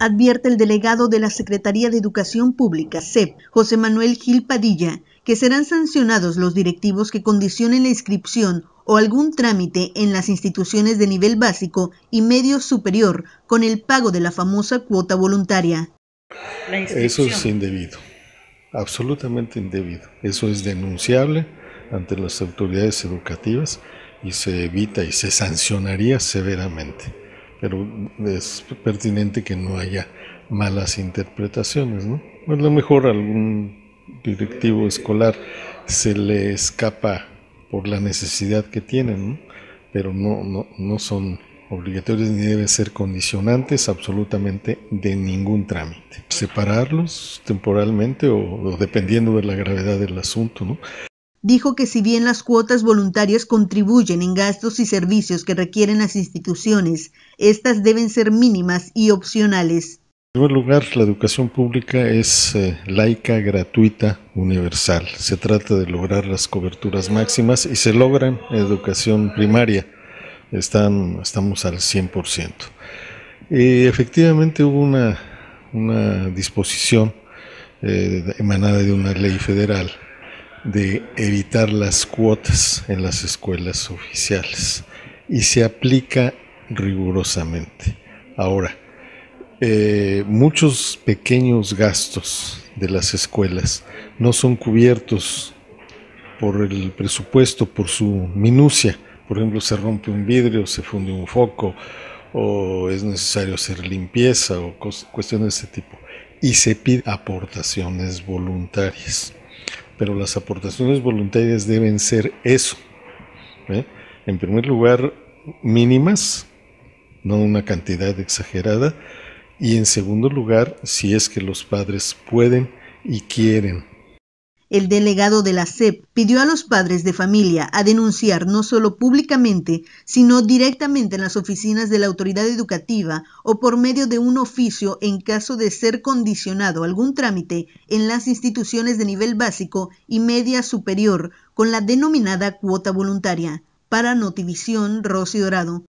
advierte el delegado de la Secretaría de Educación Pública, SEP, José Manuel Gil Padilla, que serán sancionados los directivos que condicionen la inscripción o algún trámite en las instituciones de nivel básico y medio superior con el pago de la famosa cuota voluntaria. Eso es indebido, absolutamente indebido. Eso es denunciable ante las autoridades educativas y se evita y se sancionaría severamente pero es pertinente que no haya malas interpretaciones, ¿no? A lo mejor a algún directivo escolar se le escapa por la necesidad que tienen, ¿no? pero no, no, no son obligatorios ni deben ser condicionantes absolutamente de ningún trámite. Separarlos temporalmente o dependiendo de la gravedad del asunto, ¿no? Dijo que si bien las cuotas voluntarias contribuyen en gastos y servicios que requieren las instituciones, estas deben ser mínimas y opcionales. En primer lugar, la educación pública es eh, laica, gratuita, universal. Se trata de lograr las coberturas máximas y se logran educación primaria. Están, estamos al 100%. efectivamente hubo una, disposición eh, emanada de una ley federal de evitar las cuotas en las escuelas oficiales y se aplica rigurosamente. Ahora, eh, muchos pequeños gastos de las escuelas no son cubiertos por el presupuesto, por su minucia. Por ejemplo, se rompe un vidrio, se funde un foco, o es necesario hacer limpieza, o cuestiones de ese tipo. Y se pide aportaciones voluntarias pero las aportaciones voluntarias deben ser eso. ¿eh? En primer lugar, mínimas, no una cantidad exagerada, y en segundo lugar, si es que los padres pueden y quieren el delegado de la SEP pidió a los padres de familia a denunciar no solo públicamente, sino directamente en las oficinas de la autoridad educativa o por medio de un oficio en caso de ser condicionado algún trámite en las instituciones de nivel básico y media superior con la denominada cuota voluntaria. Para Notivisión, Rosy Dorado.